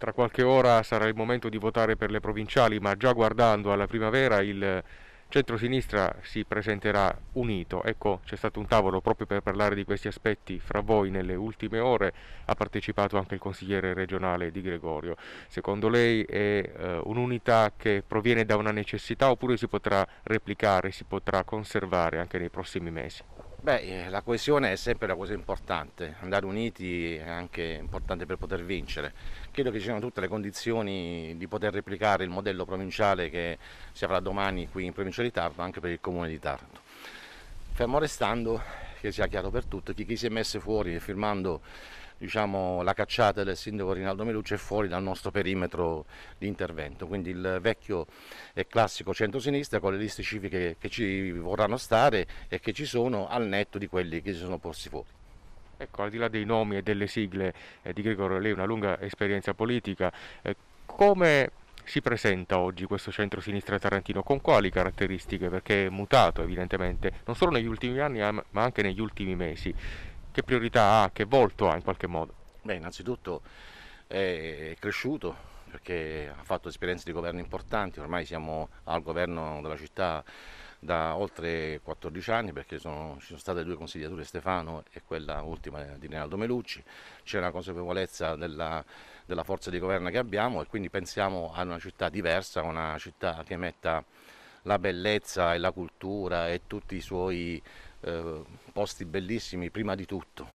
Tra qualche ora sarà il momento di votare per le provinciali, ma già guardando alla primavera il centro-sinistra si presenterà unito. Ecco, c'è stato un tavolo proprio per parlare di questi aspetti fra voi nelle ultime ore, ha partecipato anche il consigliere regionale Di Gregorio. Secondo lei è eh, un'unità che proviene da una necessità oppure si potrà replicare, si potrà conservare anche nei prossimi mesi? Beh, eh, la coesione è sempre la cosa importante, andare uniti è anche importante per poter vincere. Credo che ci siano tutte le condizioni di poter replicare il modello provinciale che si avrà domani qui in provincia di Tartu, anche per il comune di Tartu. Fermo restando che sia chiaro per tutti, chi, chi si è messo fuori firmando diciamo, la cacciata del sindaco Rinaldo Melucci è fuori dal nostro perimetro di intervento, quindi il vecchio e classico centro-sinistra con le liste civiche che ci vorranno stare e che ci sono al netto di quelli che si sono posti fuori. Ecco, al di là dei nomi e delle sigle eh, di Gregorio, lei ha una lunga esperienza politica, eh, come si presenta oggi questo centro-sinistra tarantino? Con quali caratteristiche? Perché è mutato evidentemente, non solo negli ultimi anni ah, ma anche negli ultimi mesi. Che priorità ha? Che volto ha in qualche modo? Beh, innanzitutto è cresciuto perché ha fatto esperienze di governo importanti, ormai siamo al governo della città da oltre 14 anni perché sono, ci sono state due consigliature Stefano e quella ultima di Rinaldo Melucci, c'è una consapevolezza della, della, forza di governo che abbiamo e quindi pensiamo ad una città diversa, una città che metta la bellezza e la cultura e tutti i suoi eh, posti bellissimi prima di tutto.